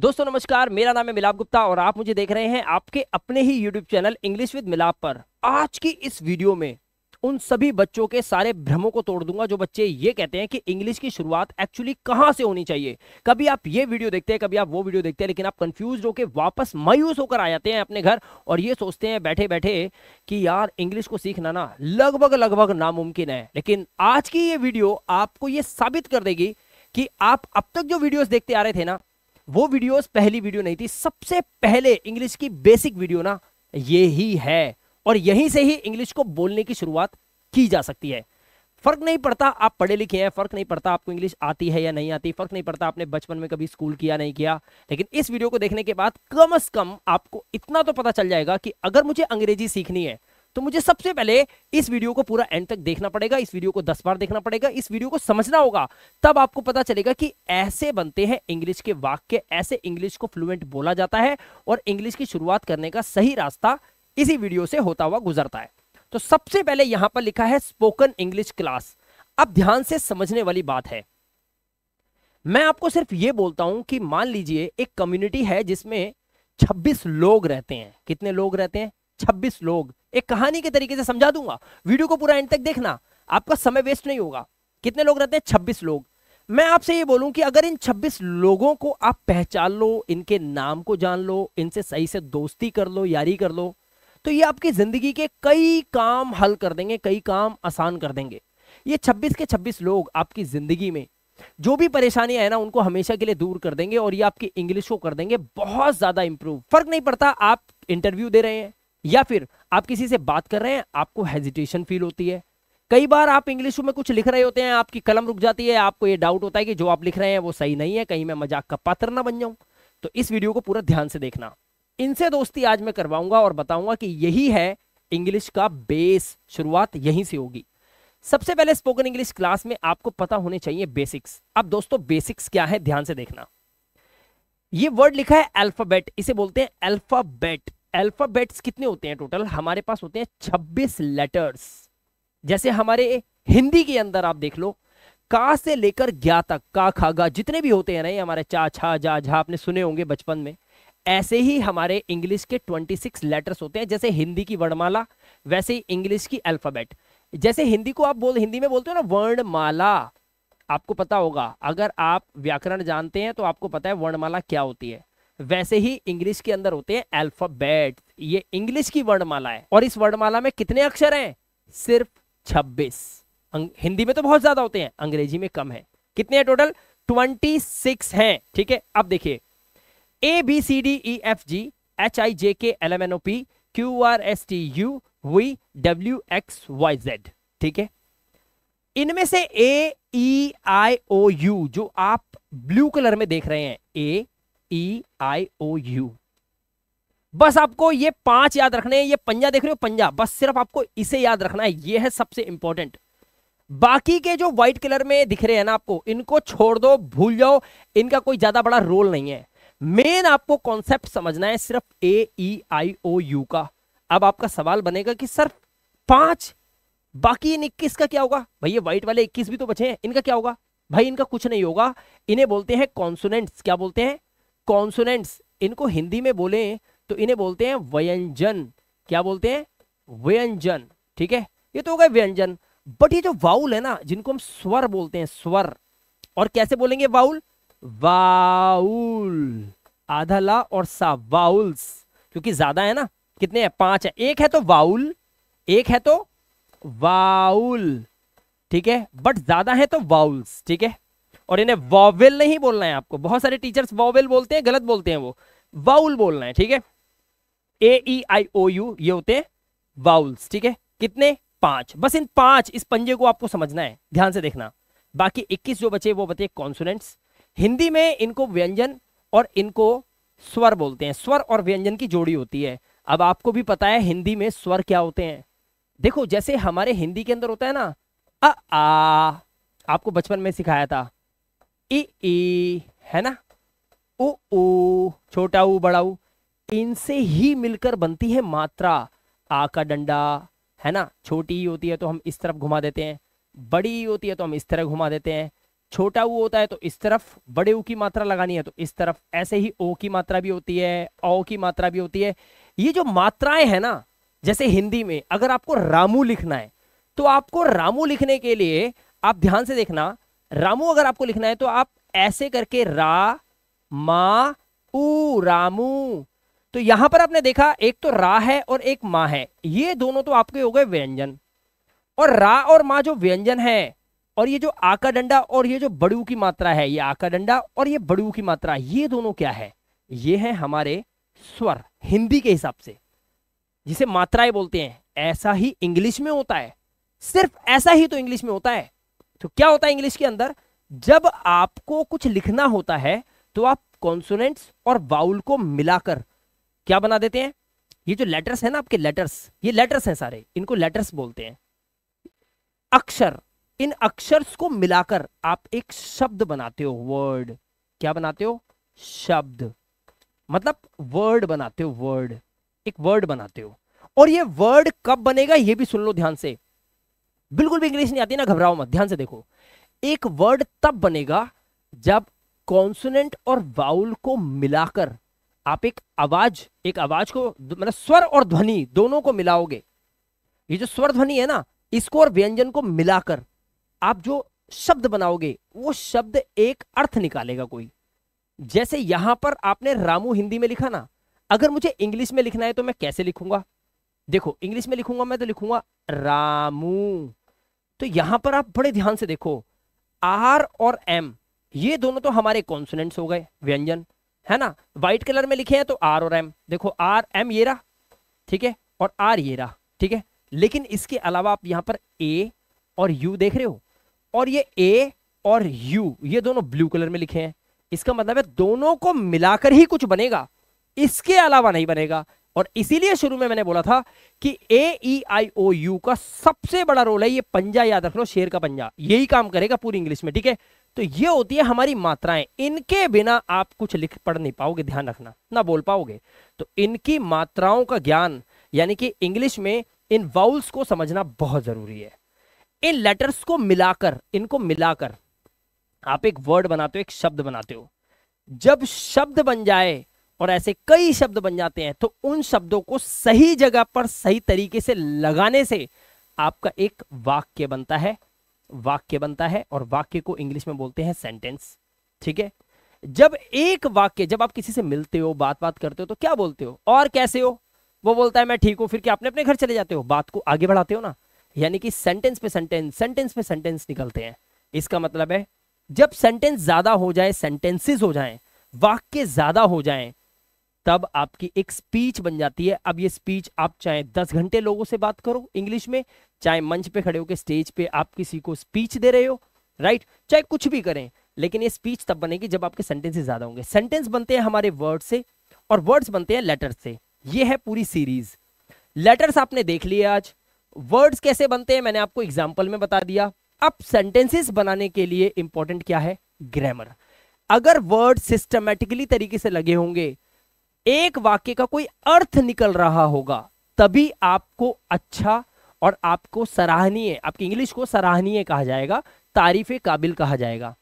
दोस्तों नमस्कार मेरा नाम है मिलाप गुप्ता और आप मुझे देख रहे हैं आपके अपने ही YouTube channel English with Milap पर आज की इस वीडियो में उन सभी बच्चों के सारे भ्रमों को तोड़ दूंगा जो बच्चे ये कहते हैं कि इंग्लिश की शुरुआत एक्चुअली कहां से होनी चाहिए कभी आप ये वीडियो देखते हैं कभी आप वो वीडियो देखते हैं लेकिन आप कंफ्यूज होकर वापस मायूस होकर आ जाते हैं अपने घर और ये सोचते हैं बैठे बैठे कि यार इंग्लिश को सीखना ना लगभग लगभग नामुमकिन है लेकिन आज की ये वीडियो आपको ये साबित कर देगी कि आप अब तक जो वीडियोस देखते आ रहे थे ना वो वीडियोस पहली वीडियो नहीं थी सबसे पहले इंग्लिश की बेसिक वीडियो ना ये ही है और यहीं से ही इंग्लिश को बोलने की शुरुआत की जा सकती है फर्क नहीं पड़ता आप पढ़े लिखे हैं फर्क नहीं पड़ता आपको इंग्लिश आती है या नहीं आती फर्क नहीं पड़ता आपने बचपन में कभी स्कूल किया नहीं किया लेकिन इस वीडियो को देखने के बाद कम अज कम आपको इतना तो पता चल जाएगा कि अगर मुझे अंग्रेजी सीखनी है तो मुझे सबसे पहले इस वीडियो को पूरा एंड तक देखना पड़ेगा इस वीडियो को दस बार देखना पड़ेगा इस वीडियो को समझना होगा तब आपको पता चलेगा कि ऐसे बनते हैं इंग्लिश के वाक्य ऐसे इंग्लिश को फ्लुएंट बोला जाता है और इंग्लिश की शुरुआत करने का सही रास्ता इसी वीडियो से होता हुआ गुजरता है तो सबसे पहले यहां पर लिखा है स्पोकन इंग्लिश क्लास अब ध्यान से समझने वाली बात है मैं आपको सिर्फ ये बोलता हूं कि मान लीजिए एक कम्युनिटी है जिसमें 26 लोग रहते हैं कितने लोग रहते हैं छब्बीस लोग एक कहानी के तरीके से समझा दूंगा वीडियो को पूरा एंड तक देखना आपका समय वेस्ट नहीं होगा कितने लोग रहते हैं छब्बीस लोग मैं आपसे ये बोलूं कि अगर इन 26 लोगों को आप पहचान लो इनके नाम को जान लो इनसे सही से दोस्ती कर लो यारी कर लो तो ये आपकी जिंदगी के कई काम हल कर देंगे कई काम आसान कर देंगे ये 26 के 26 लोग आपकी जिंदगी में जो भी परेशानी है ना उनको हमेशा के लिए दूर कर देंगे और ये आपकी इंग्लिश को कर देंगे बहुत ज्यादा इंप्रूव फर्क नहीं पड़ता आप इंटरव्यू दे रहे हैं या फिर आप किसी से बात कर रहे हैं आपको हेजिटेशन फील होती है कई बार आप इंग्लिश में कुछ लिख रहे होते हैं आपकी कलम रुक जाती है आपको ये डाउट होता है कि जो आप लिख रहे हैं वो सही नहीं है कहीं मैं मजाक का पात्र ना बन जाऊं तो इस वीडियो को पूरा ध्यान से देखना इनसे दोस्ती आज मैं करवाऊंगा और बताऊंगा कि यही है इंग्लिश का बेस शुरुआत यहीं से होगी सबसे पहले स्पोकन इंग्लिश क्लास में आपको पता होने चाहिए बेसिक्स अब दोस्तों बेसिक्स क्या है ध्यान से देखना ये वर्ड लिखा है अल्फाबेट इसे बोलते हैं अल्फाबेट अल्फाबेट्स कितने होते हैं टोटल हमारे पास होते हैं 26 लेटर्स जैसे हमारे हिंदी के अंदर आप देख लो का से लेकर ज्ञा तक का खा गा जितने भी होते हैं ना हमारे चा छा जा झा आपने सुने होंगे बचपन में ऐसे ही हमारे इंग्लिश के 26 लेटर्स होते हैं जैसे हिंदी की वर्णमाला वैसे ही इंग्लिश की अल्फाबेट जैसे हिंदी को आप बोल हिंदी में बोलते हो ना वर्णमाला आपको पता होगा अगर आप व्याकरण जानते हैं तो आपको पता है वर्णमाला क्या होती है वैसे ही इंग्लिश के अंदर होते हैं अल्फाबेट ये इंग्लिश की वर्णमाला है और इस वर्णमाला में कितने अक्षर हैं सिर्फ 26 हिंदी में तो बहुत ज्यादा होते हैं अंग्रेजी में कम है कितने हैं टोटल 26 हैं ठीक है अब देखिए A B C D E F G H I J K L M N O P Q R S T U V W X Y Z ठीक है इनमें से ए ई आई ओ यू जो आप ब्लू कलर में देख रहे हैं ए ई आई ओ यू बस आपको ये पांच याद रखने हैं ये पंजा देख रहे हो पंजा बस सिर्फ आपको इसे याद रखना है ये है सबसे इंपॉर्टेंट बाकी के जो व्हाइट कलर में दिख रहे हैं ना आपको इनको छोड़ दो भूल जाओ इनका कोई ज्यादा बड़ा रोल नहीं है मेन आपको कॉन्सेप्ट समझना है सिर्फ ए ई आई ओ यू का अब आपका सवाल बनेगा कि सर पांच बाकी इन इक्कीस का क्या होगा भाई ये व्हाइट वाले इक्कीस भी तो बचे हैं इनका क्या होगा भाई इनका कुछ नहीं होगा इन्हें बोलते हैं कॉन्सोनेंट्स क्या बोलते हैं कॉन्सोनेंट्स इनको हिंदी में बोले तो इन्हें बोलते हैं व्यंजन क्या बोलते हैं व्यंजन ठीक है ये तो हो गए व्यंजन बट ये जो वाउल है ना जिनको हम स्वर बोलते हैं स्वर और कैसे बोलेंगे वाउल वाउल आधा ला और सा वाउल्स क्योंकि ज्यादा है ना कितने हैं पांच है एक है तो वाउल एक है तो वाउल ठीक है बट ज्यादा है तो वाउल्स ठीक है और इन्हें वॉवेल नहीं बोलना है आपको बहुत सारे टीचर्स वॉवेल बोलते हैं गलत बोलते हैं वो वाउल बोलना है ठीक है ए ई आई ओ यू ये होते हैं वाउल्स ठीक है कितने पांच बस इन पांच इस पंजे को आपको समझना है ध्यान से देखना बाकी इक्कीस जो बचे वो बचे कॉन्सुनेंट्स हिंदी में इनको व्यंजन और इनको स्वर बोलते हैं स्वर और व्यंजन की जोड़ी होती है अब आपको भी पता है हिंदी में स्वर क्या होते हैं देखो जैसे हमारे हिंदी के अंदर होता है ना आ, आ आपको बचपन में सिखाया था ए ए है ना ओ ओ छोटा ऊ बड़ा ऊ इनसे ही मिलकर बनती है मात्रा आ का डंडा है ना छोटी ही होती है तो हम इस तरफ घुमा देते हैं बड़ी होती है तो हम इस तरह घुमा देते हैं छोटा ऊ होता है तो इस तरफ बड़े ऊ की मात्रा लगानी है तो इस तरफ ऐसे ही ओ की मात्रा भी होती है औ की मात्रा भी होती है ये जो मात्राएं हैं ना जैसे हिंदी में अगर आपको रामू लिखना है तो आपको रामू लिखने के लिए आप ध्यान से देखना रामू अगर आपको लिखना है तो आप ऐसे करके रा मा ऊ रामू तो यहां पर आपने देखा एक तो रा है और एक माँ है ये दोनों तो आपके हो गए व्यंजन और रा और माँ जो व्यंजन है और ये जो आका डंडा और ये जो बड़ू की मात्रा है ये आका डंडा और ये बड़ू की मात्रा ये दोनों क्या है ये है हमारे स्वर हिंदी के हिसाब से जिसे मात्राएं बोलते हैं ऐसा ही इंग्लिश में होता है सिर्फ ऐसा ही तो इंग्लिश में होता है तो क्या होता है इंग्लिश के अंदर जब आपको कुछ लिखना होता है तो आप कॉन्सोनेंट्स और वाउल को मिलाकर क्या बना देते हैं ये जो लेटर्स है ना आपके लेटर्स ये लेटर्स हैं सारे इनको लेटर्स बोलते हैं अक्षर इन अक्षर्स को मिलाकर आप एक शब्द बनाते हो वर्ड क्या बनाते हो शब्द मतलब वर्ड बनाते हो वर्ड एक वर्ड बनाते हो और ये वर्ड कब बनेगा ये भी सुन लो ध्यान से बिल्कुल भी इंग्लिश नहीं आती ना घबराओ मत ध्यान से देखो एक वर्ड तब बनेगा जब कॉन्सोनेंट और वाउल को मिलाकर आप एक आवाज एक आवाज को मतलब स्वर और ध्वनि दोनों को मिलाओगे ये जो स्वर ध्वनि है ना इसको और व्यंजन को मिलाकर आप जो शब्द बनाओगे वो शब्द एक अर्थ निकालेगा कोई जैसे यहां पर आपने रामू हिंदी में लिखा ना अगर मुझे इंग्लिश में लिखना है तो मैं कैसे लिखूंगा देखो इंग्लिश में लिखूंगा मैं तो लिखूंगा रामू तो यहां पर आप बड़े ध्यान से देखो आर और एम ये दोनों तो हमारे कॉन्सोनेंट्स हो गए व्यंजन है ना व्हाइट कलर में लिखे हैं तो आर और एम देखो आर एम ये रहा ठीक है और आर ये रहा ठीक है लेकिन इसके अलावा आप यहां पर ए और यू देख रहे हो और ये ए और यू ये दोनों ब्लू कलर में लिखे हैं इसका मतलब है दोनों को मिलाकर ही कुछ बनेगा इसके अलावा नहीं बनेगा और इसीलिए शुरू में मैंने बोला था कि ए ई आई ओ यू का सबसे बड़ा रोल है ये पंजा याद रख लो शेर का पंजा यही काम करेगा पूरी इंग्लिश में ठीक है तो ये होती है हमारी मात्राएं इनके बिना आप कुछ लिख पढ़ नहीं पाओगे ध्यान रखना ना बोल पाओगे तो इनकी मात्राओं का ज्ञान यानी कि इंग्लिश में इन वाउल्स को समझना बहुत जरूरी है इन लेटर्स को मिलाकर इनको मिलाकर आप एक वर्ड बनाते हो एक शब्द बनाते हो जब शब्द बन जाए और ऐसे कई शब्द बन जाते हैं तो उन शब्दों को सही जगह पर सही तरीके से लगाने से आपका एक वाक्य बनता है वाक्य बनता है और वाक्य को इंग्लिश में बोलते हैं सेंटेंस ठीक है जब एक वाक्य जब आप किसी से मिलते हो बात बात करते हो तो क्या बोलते हो और कैसे हो वो बोलता है मैं ठीक हूं फिर क्या अपने अपने घर चले जाते हो बात को आगे बढ़ाते हो ना यानी कि सेंटेंस पे सेंटेंस सेंटेंस पे सेंटेंस निकलते हैं इसका मतलब है जब सेंटेंस ज्यादा हो जाए सेंटेंसेस हो जाए वाक्य ज्यादा हो जाए तब आपकी एक स्पीच बन जाती है अब ये स्पीच आप चाहे दस घंटे लोगों से बात करो इंग्लिश में चाहे मंच पे खड़े होकर स्टेज पे आप किसी को स्पीच दे रहे हो राइट चाहे कुछ भी करें लेकिन ये स्पीच तब बनेगी जब आपके सेंटेंसेस ज्यादा होंगे सेंटेंस बनते हैं हमारे वर्ड से और वर्ड्स बनते हैं लेटर से ये है पूरी सीरीज लेटर्स आपने देख लिए आज वर्ड्स कैसे बनते हैं मैंने आपको एग्जाम्पल में बता दिया अब सेंटेंसेस बनाने के लिए इंपॉर्टेंट क्या है ग्रामर अगर वर्ड सिस्टमेटिकली तरीके से लगे होंगे एक वाक्य का कोई अर्थ निकल रहा होगा तभी आपको अच्छा और आपको सराहनीय आपकी इंग्लिश को सराहनीय कहा जाएगा तारीफ काबिल कहा जाएगा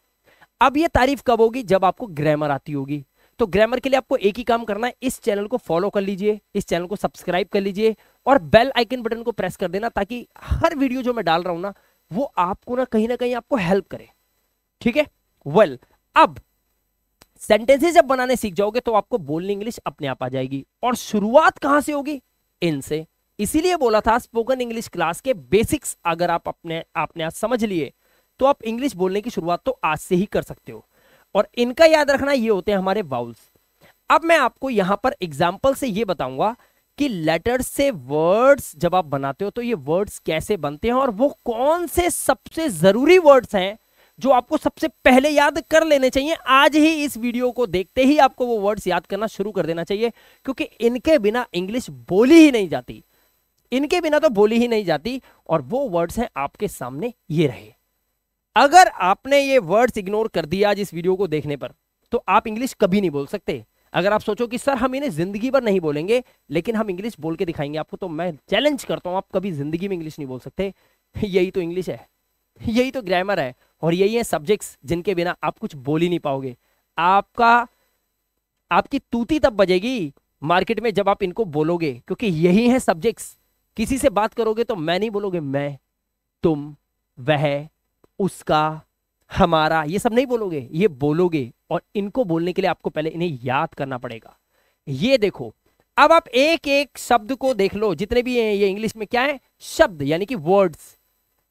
अब ये तारीफ कब होगी जब आपको ग्रामर आती होगी तो ग्रामर के लिए आपको एक ही काम करना है इस चैनल को फॉलो कर लीजिए इस चैनल को सब्सक्राइब कर लीजिए और बेल आइकन बटन को प्रेस कर देना ताकि हर वीडियो जो मैं डाल रहा हूं ना वो आपको ना कहीं ना कहीं आपको हेल्प करे ठीक है वेल अब सेंटेंसेस जब बनाने सीख जाओगे तो आपको बोलने इंग्लिश अपने आप आ जाएगी और शुरुआत कहां से होगी इनसे इसीलिए बोला था स्पोकन इंग्लिश क्लास के बेसिक्स अगर आप अपने आपने आज समझ लिए तो आप इंग्लिश बोलने की शुरुआत तो आज से ही कर सकते हो और इनका याद रखना ये होते हैं हमारे वाउल्स अब मैं आपको यहां पर एग्जाम्पल से ये बताऊंगा कि लेटर्स से वर्ड्स जब आप बनाते हो तो ये वर्ड्स कैसे बनते हैं और वो कौन से सबसे जरूरी वर्ड्स हैं जो आपको सबसे पहले याद कर लेने चाहिए आज ही इस वीडियो को देखते ही आपको वो वर्ड्स याद करना शुरू कर देना चाहिए क्योंकि इनके बिना इंग्लिश बोली ही नहीं जाती इनके बिना तो बोली ही नहीं जाती और वो वर्ड्स हैं आपके सामने ये रहे अगर आपने ये वर्ड्स इग्नोर कर दिया आज इस वीडियो को देखने पर तो आप इंग्लिश कभी नहीं बोल सकते अगर आप सोचो कि सर हम इन्हें जिंदगी भर नहीं बोलेंगे लेकिन हम इंग्लिश बोल के दिखाएंगे आपको तो मैं चैलेंज करता हूं आप कभी जिंदगी में इंग्लिश नहीं बोल सकते यही तो इंग्लिश है यही तो ग्रामर है और यही है सब्जेक्ट्स जिनके बिना आप कुछ बोल ही नहीं पाओगे आपका आपकी तूती तब बजेगी मार्केट में जब आप इनको बोलोगे क्योंकि यही है सब्जेक्ट्स किसी से बात करोगे तो मैं नहीं बोलोगे मैं तुम वह उसका हमारा ये सब नहीं बोलोगे ये बोलोगे और इनको बोलने के लिए आपको पहले इन्हें याद करना पड़ेगा ये देखो अब आप एक एक शब्द को देख लो जितने भी हैं ये इंग्लिश में क्या है शब्द यानी कि वर्ड्स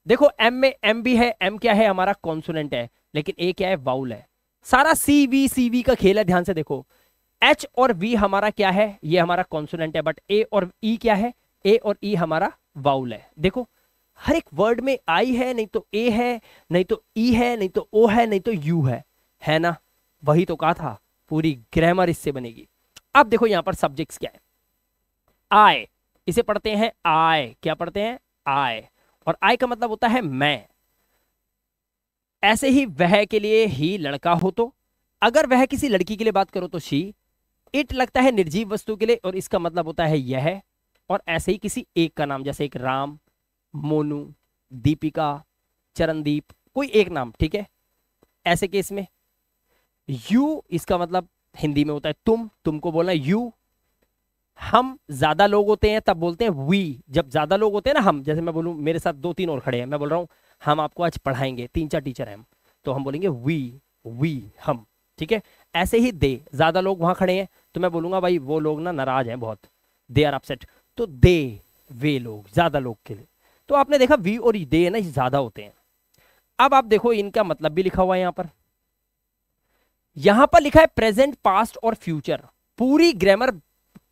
देखो एम में एम भी है एम क्या है हमारा कॉन्सोनेंट है लेकिन ए क्या है वाउल है सारा सी वी सी वी का खेल है ध्यान से देखो एच और वी हमारा क्या है ये हमारा कॉन्सोनेंट है बट ए और ई e क्या है ए और ई e हमारा वाउल है देखो हर एक वर्ड में आई है नहीं तो ए है नहीं तो ई e है नहीं तो ओ है नहीं तो यू है है ना वही तो कहा था पूरी ग्रामर इससे बनेगी अब देखो यहां पर सब्जेक्ट्स क्या है आय इसे पढ़ते हैं आय क्या पढ़ते हैं आय और आई का मतलब होता है मैं ऐसे ही वह के लिए ही लड़का हो तो अगर वह किसी लड़की के लिए बात करो तो शी इट लगता है निर्जीव वस्तु के लिए और इसका मतलब होता है यह और ऐसे ही किसी एक का नाम जैसे एक राम मोनू दीपिका चरणदीप कोई एक नाम ठीक है ऐसे केस में यू इसका मतलब हिंदी में होता है तुम तुमको बोलना यू हम ज्यादा लोग होते हैं तब बोलते हैं वी जब ज्यादा लोग होते हैं ना हम जैसे मैं बोलूँ मेरे साथ दो तीन और खड़े हैं मैं बोल रहा हूँ हम आपको आज पढ़ाएंगे तीन चार टीचर हैं हम तो हम बोलेंगे वी वी हम ठीक है ऐसे ही दे ज्यादा लोग वहां खड़े हैं तो मैं बोलूंगा भाई वो लोग ना नाराज हैं बहुत दे आर अपसेट तो दे वे लोग ज्यादा लोग के लिए तो आपने देखा वी और दे ना ये ज्यादा होते हैं अब आप देखो इनका मतलब भी लिखा हुआ है यहां पर यहां पर लिखा है प्रेजेंट पास्ट और फ्यूचर पूरी ग्रामर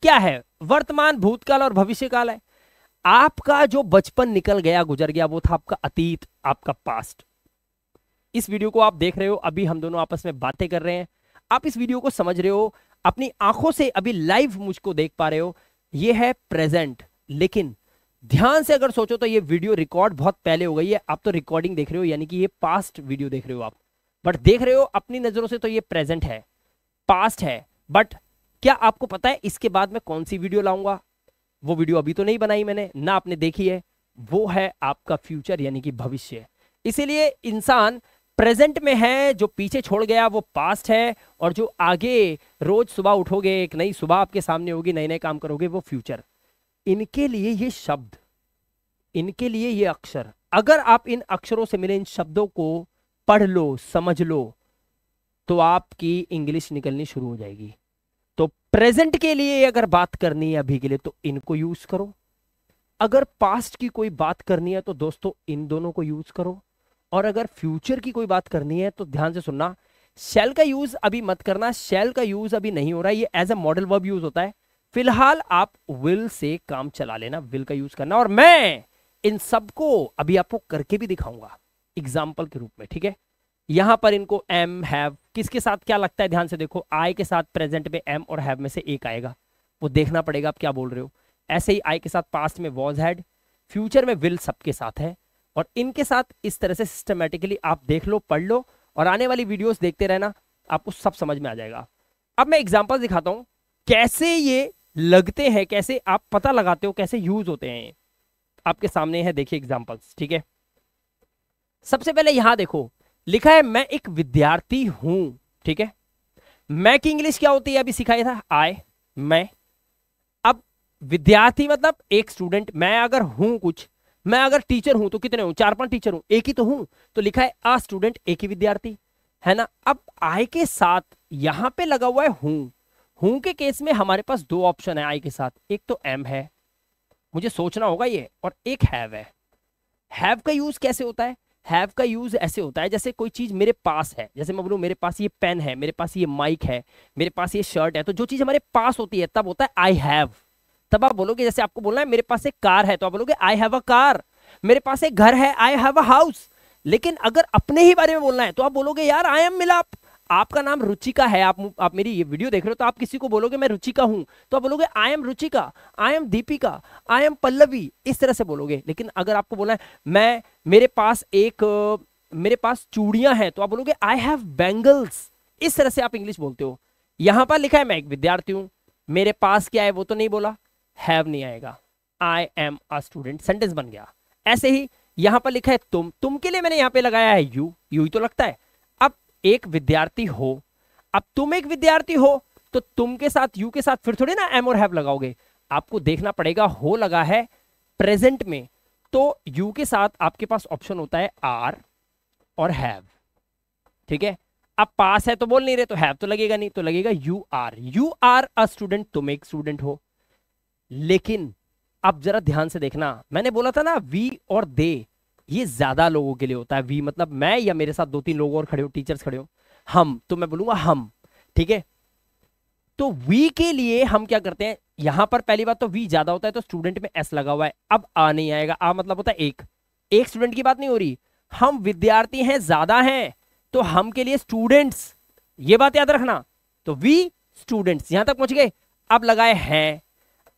क्या है वर्तमान भूतकाल और भविष्यकाल है आपका जो बचपन निकल गया गुजर गया वो था आपका अतीत आपका पास्ट इस वीडियो को आप देख रहे हो अभी हम दोनों आपस में बातें कर रहे हैं आप इस वीडियो को समझ रहे हो अपनी आंखों से अभी लाइव मुझको देख पा रहे हो ये है प्रेजेंट लेकिन ध्यान से अगर सोचो तो ये वीडियो रिकॉर्ड बहुत पहले हो गई है आप तो रिकॉर्डिंग देख रहे हो यानी कि ये पास्ट वीडियो देख रहे हो आप बट देख रहे हो अपनी नजरों से तो ये प्रेजेंट है पास्ट है बट क्या आपको पता है इसके बाद मैं कौन सी वीडियो लाऊंगा वो वीडियो अभी तो नहीं बनाई मैंने ना आपने देखी है वो है आपका फ्यूचर यानी कि भविष्य इसीलिए इंसान प्रेजेंट में है जो पीछे छोड़ गया वो पास्ट है और जो आगे रोज सुबह उठोगे एक नई सुबह आपके सामने होगी नए नए काम करोगे वो फ्यूचर इनके लिए ये शब्द इनके लिए ये अक्षर अगर आप इन अक्षरों से मिले इन शब्दों को पढ़ लो समझ लो तो आपकी इंग्लिश निकलनी शुरू हो जाएगी तो प्रेजेंट के लिए अगर बात करनी है अभी के लिए तो इनको यूज करो अगर पास्ट की कोई बात करनी है तो दोस्तों इन दोनों को यूज करो और अगर फ्यूचर की कोई बात करनी है तो ध्यान से सुनना शेल का यूज अभी मत करना शेल का यूज अभी नहीं हो रहा है ये as a modal verb use होता है फिलहाल आप विल से काम चला लेना विल का यूज करना और मैं इन सबको अभी आपको करके भी दिखाऊंगा एग्जाम्पल के रूप में ठीक है यहां पर इनको एम हैव किसके साथ क्या लगता है ध्यान से देखो आई के साथ प्रेजेंट में एम और हैव में से एक आएगा वो देखना पड़ेगा आप क्या बोल रहे हो ऐसे ही आई के साथ पास्ट में वॉज हैड फ्यूचर में विल सबके साथ है और इनके साथ इस तरह से सिस्टमेटिकली आप देख लो पढ़ लो और आने वाली वीडियोस देखते रहना आपको सब समझ में आ जाएगा अब मैं एग्जांपल दिखाता हूं कैसे ये लगते हैं कैसे आप पता लगाते हो कैसे यूज होते हैं आपके सामने है देखिए एग्जांपल्स ठीक है सबसे पहले यहां देखो लिखा है मैं एक विद्यार्थी हूं ठीक है मैं की इंग्लिश क्या होती है अभी सिखाया था आय मैं अब विद्यार्थी मतलब एक स्टूडेंट मैं अगर हूं कुछ मैं अगर टीचर हूं तो कितने हूं चार पांच टीचर हूं एक ही तो हूं तो लिखा है अ स्टूडेंट एक ही विद्यार्थी है ना अब आय के साथ यहां पे लगा हुआ है हूं हूं के केस में हमारे पास दो ऑप्शन है आय के साथ एक तो एम है मुझे सोचना होगा ये और एक हैव है हैव का यूज कैसे होता है हैव का यूज ऐसे होता है जैसे कोई चीज मेरे पास है जैसे मैं बोलूँ मेरे पास ये पेन है मेरे पास ये माइक है मेरे पास ये शर्ट है तो जो चीज हमारे पास होती है तब होता है आई हैव तब आप बोलोगे जैसे आपको बोलना है मेरे पास एक कार है तो आप बोलोगे आई हैव अ कार मेरे पास एक घर है आई हैव अ हाउस लेकिन अगर अपने ही बारे में बोलना है तो आप बोलोगे यार आई एम मिलाप आपका नाम रुचिका है आप आप मेरी ये वीडियो देख रहे हो तो आप किसी को बोलोगे मैं रुचिका हूं तो आप बोलोगे I am Ruchika I am Deepika I am Pallavi इस तरह से बोलोगे लेकिन अगर आपको बोला है मैं मेरे पास एक मेरे पास चूड़ियां हैं तो आप बोलोगे आई हैव बैंगल्स इस तरह से आप इंग्लिश बोलते हो यहां पर लिखा है मैं एक विद्यार्थी हूं मेरे पास क्या है वो तो नहीं बोला हैव नहीं आएगा I am a student sentence बन गया ऐसे ही यहां पर लिखा है तुम तुम के लिए मैंने यहां पे लगाया है यू यू ही तो लगता है एक विद्यार्थी हो अब तुम एक विद्यार्थी हो तो तुम के साथ यू के साथ फिर थोड़ी ना एम और हैव लगाओगे आपको देखना पड़ेगा हो लगा है प्रेजेंट में तो यू के साथ आपके पास ऑप्शन होता है आर और हैव ठीक है अब पास है तो बोल नहीं रहे तो हैव तो लगेगा नहीं तो लगेगा you are you are a student तुम एक स्टूडेंट हो लेकिन अब जरा ध्यान से देखना मैंने बोला था ना वी और दे ये ज्यादा लोगों के लिए होता है वी मतलब मैं या मेरे साथ दो तीन लोग और खड़े हो टीचर्स खड़े हो हम तो मैं बोलूंगा हम ठीक है तो वी के लिए हम क्या करते हैं यहां पर पहली बात तो वी ज्यादा होता है तो स्टूडेंट में एस लगा हुआ है अब आ नहीं आएगा आ मतलब होता है एक एक स्टूडेंट की बात नहीं हो रही हम विद्यार्थी हैं ज्यादा हैं तो हम के लिए स्टूडेंट्स ये बात याद रखना तो वी स्टूडेंट्स यहां तक पहुंच गए अब लगाए हैं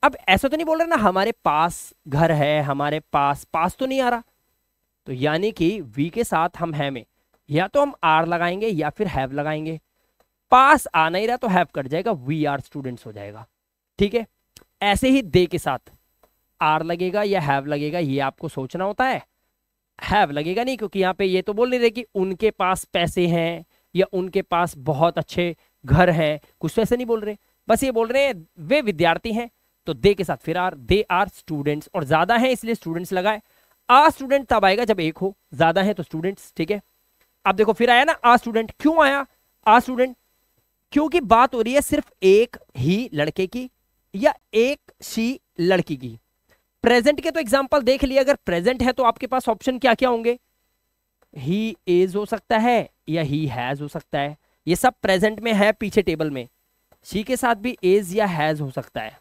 अब ऐसा तो नहीं बोल रहे ना हमारे पास घर है हमारे पास पास तो नहीं आ रहा तो यानी कि वी के साथ हम है में या तो हम आर लगाएंगे या फिर हैव लगाएंगे पास आ नहीं रहा तो हैव कट जाएगा वी आर स्टूडेंट्स हो जाएगा ठीक है ऐसे ही दे के साथ आर लगेगा या हैव लगेगा ये आपको सोचना होता है हैव लगेगा नहीं क्योंकि यहाँ पे ये तो बोल नहीं रहे कि उनके पास पैसे हैं या उनके पास बहुत अच्छे घर हैं कुछ तो ऐसे नहीं बोल रहे बस ये बोल रहे हैं वे विद्यार्थी हैं तो दे के साथ फिर आर दे आर स्टूडेंट्स और ज़्यादा हैं इसलिए स्टूडेंट्स लगाए आ स्टूडेंट तब आएगा जब एक हो ज्यादा है तो स्टूडेंट ठीक है अब देखो फिर आया ना आ स्टूडेंट क्यों आया आ स्टूडेंट क्योंकि बात हो रही है सिर्फ एक ही लड़के की या एक सी लड़की की प्रेजेंट के तो एग्जाम्पल देख लिया अगर प्रेजेंट है तो आपके पास ऑप्शन क्या क्या होंगे ही इज हो सकता है या ही हैज हो सकता है ये सब प्रेजेंट में है पीछे टेबल में शी के साथ भी इज या हैज हो सकता है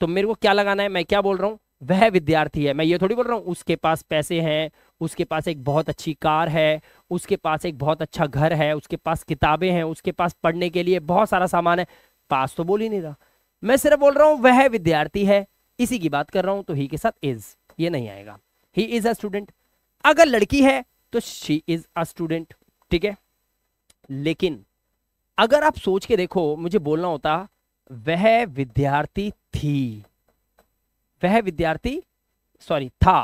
तो मेरे को क्या लगाना है मैं क्या बोल रहा हूं वह विद्यार्थी है मैं ये थोड़ी बोल रहा हूँ उसके पास पैसे हैं उसके पास एक बहुत अच्छी कार है उसके पास एक बहुत अच्छा घर है उसके पास किताबें हैं उसके पास पढ़ने के लिए बहुत सारा सामान है पास तो बोल ही नहीं रहा मैं सिर्फ बोल रहा हूँ वह विद्यार्थी है इसी की बात कर रहा हूँ तो ही के साथ इज ये नहीं आएगा ही इज अ स्टूडेंट अगर लड़की है तो शी इज अ स्टूडेंट ठीक है लेकिन अगर आप सोच के देखो मुझे बोलना होता वह विद्यार्थी थी वह विद्यार्थी सॉरी था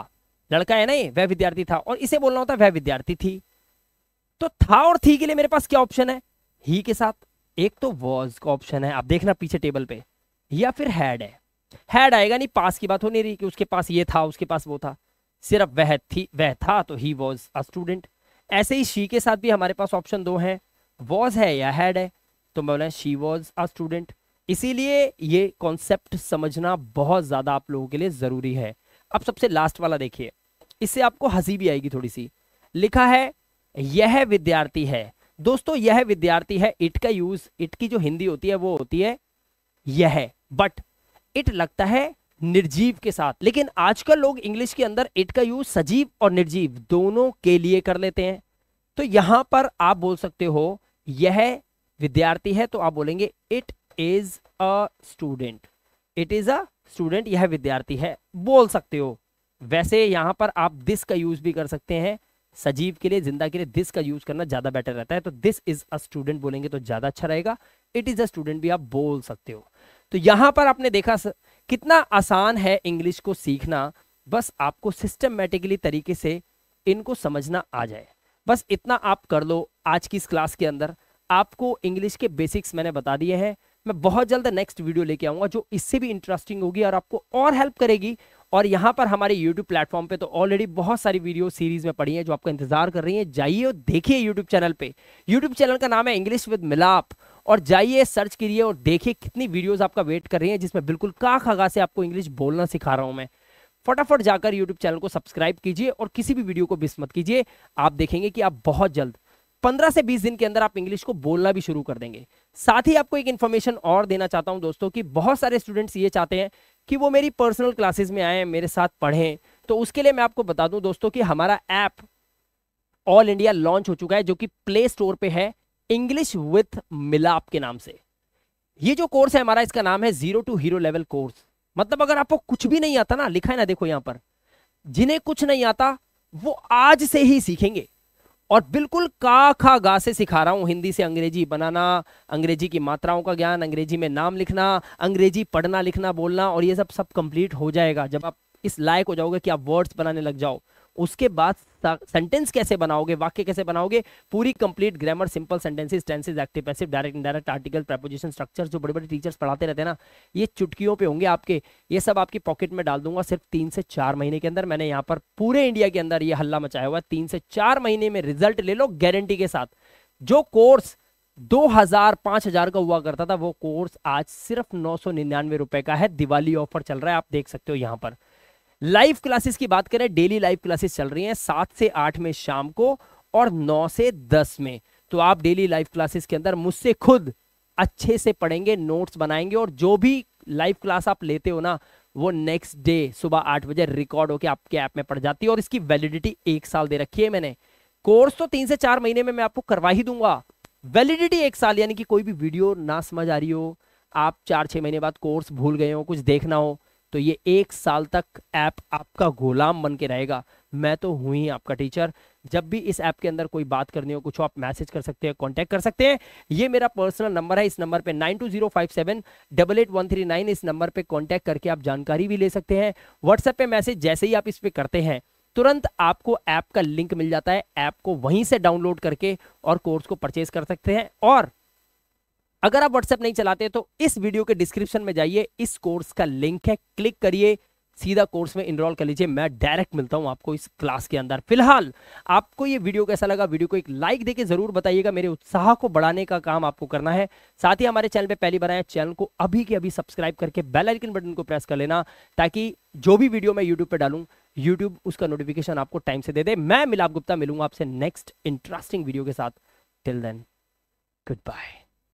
लड़का है नहीं वह विद्यार्थी था और इसे बोलना होता है वह विद्यार्थी थी तो था और थी के लिए मेरे पास क्या ऑप्शन है ही के साथ एक तो वॉज का ऑप्शन है आप देखना पीछे टेबल पे या फिर हैड है हैड आएगा नहीं पास की बात हो नहीं रही कि उसके पास ये था उसके पास वो था सिर्फ वह थी वह था तो ही वॉज अ स्टूडेंट ऐसे ही शी के साथ भी हमारे पास ऑप्शन दो हैं वॉज है या हैड है तो मैं बोला शी वॉज अ स्टूडेंट इसीलिए ये कॉन्सेप्ट समझना बहुत ज़्यादा आप लोगों के लिए ज़रूरी है अब सबसे लास्ट वाला देखिए इससे आपको हंसी भी आएगी थोड़ी सी लिखा है यह विद्यार्थी है दोस्तों यह विद्यार्थी है इट का यूज इट की जो हिंदी होती है वो होती है यह बट इट लगता है निर्जीव के साथ लेकिन आजकल लोग इंग्लिश के अंदर इट का यूज सजीव और निर्जीव दोनों के लिए कर लेते हैं तो यहां पर आप बोल सकते हो यह विद्यार्थी है तो आप बोलेंगे it is a student it is a student यह विद्यार्थी है बोल सकते हो वैसे यहाँ पर आप दिस का यूज भी कर सकते हैं सजीव के लिए जिंदा के लिए दिस का यूज करना ज्यादा बेटर रहता है तो दिस इज अ स्टूडेंट बोलेंगे तो ज्यादा अच्छा रहेगा इट इज अ स्टूडेंट भी आप बोल सकते हो तो यहाँ पर आपने देखा कितना आसान है इंग्लिश को सीखना बस आपको सिस्टमेटिकली तरीके से इनको समझना आ जाए बस इतना आप कर लो आज की इस क्लास के अंदर आपको इंग्लिश के बेसिक्स मैंने बता दिए हैं मैं बहुत जल्द नेक्स्ट वीडियो लेके आऊंगा जो इससे भी इंटरेस्टिंग होगी और आपको और हेल्प करेगी और यहाँ पर हमारे यूट्यूब प्लेटफॉर्म पे तो ऑलरेडी बहुत सारी वीडियो सीरीज में पड़ी हैं जो आपका इंतजार कर रही हैं जाइए और देखिए यूट्यूब चैनल पे यूट्यूब चैनल का नाम है इंग्लिश विद मिलाप और जाइए सर्च करिए और देखिए कितनी वीडियोस आपका वेट कर रही हैं जिसमें बिल्कुल का खगा से आपको इंग्लिश बोलना सिखा रहा हूँ मैं फटाफट जाकर यूट्यूब चैनल को सब्सक्राइब कीजिए और किसी भी वीडियो को बिस्मत कीजिए आप देखेंगे कि आप बहुत जल्द पंद्रह से बीस दिन के अंदर आप इंग्लिश को बोलना भी शुरू कर देंगे साथ ही आपको एक इन्फॉर्मेशन और देना चाहता हूं दोस्तों कि बहुत सारे स्टूडेंट्स ये चाहते हैं कि वो मेरी पर्सनल क्लासेस में आए मेरे साथ पढ़ें तो उसके लिए मैं आपको बता दूं दोस्तों कि हमारा ऐप ऑल इंडिया लॉन्च हो चुका है जो कि प्ले स्टोर पे है इंग्लिश विथ मिलाप के नाम से ये जो कोर्स है हमारा इसका नाम है zero to hero level course मतलब अगर आपको कुछ भी नहीं आता ना लिखा है ना देखो यहां पर जिन्हें कुछ नहीं आता वो आज से ही सीखेंगे और बिल्कुल का खा गा से सिखा रहा हूं हिंदी से अंग्रेजी बनाना अंग्रेजी की मात्राओं का ज्ञान अंग्रेजी में नाम लिखना अंग्रेजी पढ़ना लिखना बोलना और ये सब सब कंप्लीट हो जाएगा जब आप इस लायक हो जाओगे कि आप वर्ड्स बनाने लग जाओ उसके बाद सेंटेंस कैसे बनाओगे वाक्य कैसे बनाओगे पूरी complete grammar simple sentences tenses active passive direct indirect article preposition structure जो बड़े बड़े टीचर्स पढ़ाते रहते हैं ना ये चुटकियों पे होंगे आपके ये सब आपकी पॉकेट में डाल दूंगा सिर्फ तीन से चार महीने के अंदर मैंने यहाँ पर पूरे इंडिया के अंदर ये हल्ला मचाया हुआ है तीन से चार महीने में रिजल्ट ले लो गारंटी के साथ जो कोर्स दो हजार पांच हजार का हुआ करता था वो कोर्स आज सिर्फ नौ सौ निन्यानवे रुपए का है दिवाली ऑफर चल रहा है आप देख सकते हो यहाँ पर लाइव क्लासेस की बात करें डेली लाइव क्लासेस चल रही हैं सात से आठ में शाम को और नौ से दस में तो आप डेली लाइव क्लासेस के अंदर मुझसे खुद अच्छे से पढ़ेंगे नोट्स बनाएंगे और जो भी लाइव क्लास आप लेते हो ना वो नेक्स्ट डे सुबह आठ बजे रिकॉर्ड होकर आपके ऐप में पड़ जाती है और इसकी वैलिडिटी एक साल दे रखी है मैंने कोर्स तो तीन से चार महीने में मैं आपको करवा ही दूंगा वैलिडिटी एक साल यानी कि कोई भी वीडियो ना समझ आ रही हो आप चार छह महीने बाद कोर्स भूल गए हो कुछ देखना हो तो ये एक साल तक ऐप आपका गुलाम बन के रहेगा मैं तो हूँ ही आपका टीचर जब भी इस ऐप के अंदर कोई बात करनी हो कुछ हो आप मैसेज कर सकते हैं कांटेक्ट कर सकते हैं ये मेरा पर्सनल नंबर है इस नंबर पे nine two zero five seven double eight one three nine इस नंबर पे कांटेक्ट करके आप जानकारी भी ले सकते हैं व्हाट्सएप पे मैसेज जैसे ही आप इस पर करते हैं तुरंत आपको ऐप का लिंक मिल जाता है ऐप को वहीं से डाउनलोड करके और कोर्स को परचेज कर सकते हैं और अगर आप व्हाट्सएप नहीं चलाते तो इस वीडियो के डिस्क्रिप्शन में जाइए इस कोर्स का लिंक है क्लिक करिए सीधा कोर्स में इनरोल कर लीजिए मैं डायरेक्ट मिलता हूं आपको इस क्लास के अंदर फिलहाल आपको ये वीडियो कैसा लगा वीडियो को एक लाइक देके जरूर बताइएगा मेरे उत्साह को बढ़ाने का काम आपको करना है साथ ही हमारे चैनल पे पहली बार आए चैनल को अभी के अभी सब्सक्राइब करके बेल आइकन बटन को प्रेस कर लेना ताकि जो भी वीडियो मैं यूट्यूब पर डालू यूट्यूब उसका नोटिफिकेशन आपको टाइम से दे दे मैं मिलाप गुप्ता मिलूंगा आपसे नेक्स्ट इंटरेस्टिंग वीडियो के साथ टिल देन गुड बाय